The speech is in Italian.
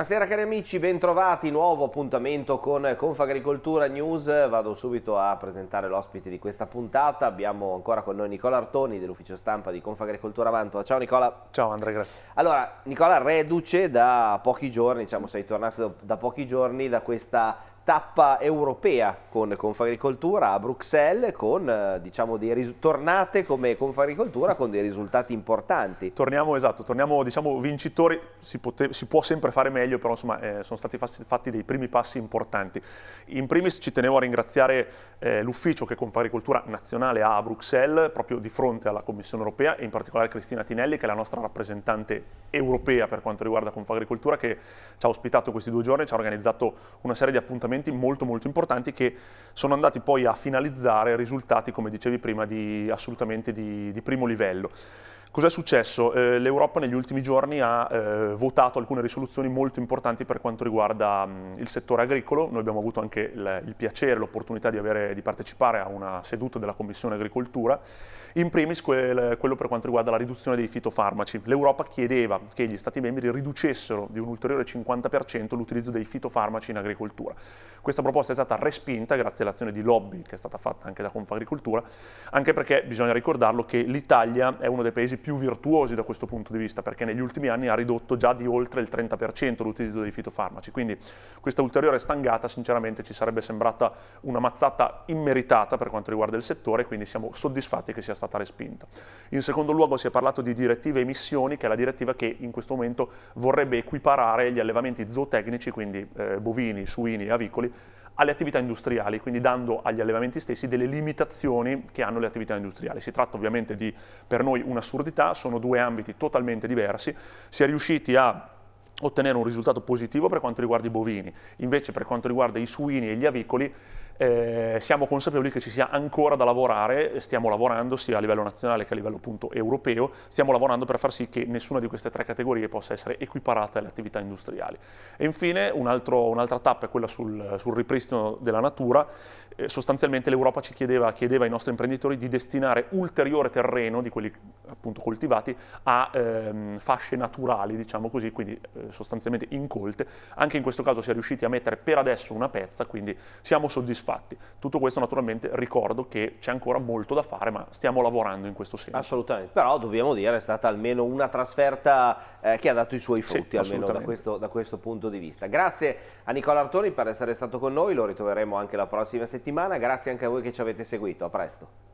Buonasera cari amici, bentrovati, nuovo appuntamento con Confagricoltura News. Vado subito a presentare l'ospite di questa puntata. Abbiamo ancora con noi Nicola Artoni dell'ufficio stampa di Confagricoltura Mantova. Ciao Nicola. Ciao Andrea, grazie. Allora, Nicola, reduce da pochi giorni, diciamo sei tornato da pochi giorni da questa tappa europea con Confagricoltura a Bruxelles con eh, diciamo dei tornate come Confagricoltura con dei risultati importanti. Torniamo esatto, torniamo diciamo vincitori, si, si può sempre fare meglio però insomma eh, sono stati fatti dei primi passi importanti. In primis ci tenevo a ringraziare eh, l'ufficio che Confagricoltura nazionale ha a Bruxelles proprio di fronte alla Commissione europea e in particolare Cristina Tinelli che è la nostra rappresentante europea per quanto riguarda Confagricoltura che ci ha ospitato questi due giorni, ci ha organizzato una serie di appuntamenti investimenti molto molto importanti che sono andati poi a finalizzare risultati, come dicevi prima, di, assolutamente di, di primo livello. Cos'è successo? Eh, L'Europa negli ultimi giorni ha eh, votato alcune risoluzioni molto importanti per quanto riguarda mh, mm, il settore agricolo. Noi abbiamo avuto anche il, il piacere, l'opportunità di, di, partecipare a una seduta della Commissione Agricoltura, in primis quel, quello per quanto riguarda la riduzione dei fitofarmaci. L'Europa chiedeva che gli Stati membri riducessero di un ulteriore 50% l'utilizzo dei fitofarmaci in agricoltura. Questa proposta è stata respinta grazie all'azione di lobby che è stata fatta anche da Confagricoltura, anche perché bisogna ricordarlo che l'Italia è uno dei paesi più virtuosi da questo punto di vista, perché negli ultimi anni ha ridotto già di oltre il 30% l'utilizzo dei fitofarmaci. Quindi questa ulteriore stangata sinceramente ci sarebbe sembrata una mazzata immeritata per quanto riguarda il settore, quindi siamo soddisfatti che sia stata respinta. In secondo luogo si è parlato di direttive emissioni, che è la direttiva che in questo momento vorrebbe equiparare gli allevamenti zootecnici, quindi eh, bovini, suini e avicoli, alle attività industriali, quindi dando agli allevamenti stessi delle limitazioni che hanno le attività industriali. Si tratta ovviamente di, per noi, un'assurdità, sono due ambiti totalmente diversi, si è riusciti a ottenere un risultato positivo per quanto riguarda i bovini, invece per quanto riguarda i suini e gli avicoli eh, siamo consapevoli che ci sia ancora da lavorare, stiamo lavorando sia a livello nazionale che a livello appunto, europeo, stiamo lavorando per far sì che nessuna di queste tre categorie possa essere equiparata alle attività industriali. E infine un'altra tappa è quella sul, sul ripristino della natura, eh, sostanzialmente l'Europa ci chiedeva, chiedeva, ai nostri imprenditori di destinare ulteriore terreno, di quelli appunto coltivati, a ehm, fasce naturali, diciamo così, quindi eh, sostanzialmente incolte. Anche in questo caso si è riusciti a mettere per adesso una pezza, quindi siamo soddisfatti. Tutto questo naturalmente ricordo che c'è ancora molto da fare, ma stiamo lavorando in questo senso. Assolutamente, però dobbiamo dire è stata almeno una trasferta eh, che ha dato i suoi frutti, sì, almeno da questo, da questo punto di vista. Grazie a Nicola Artoni per essere stato con noi, lo ritroveremo anche la prossima settimana settimana, grazie anche a voi che ci avete seguito, a presto.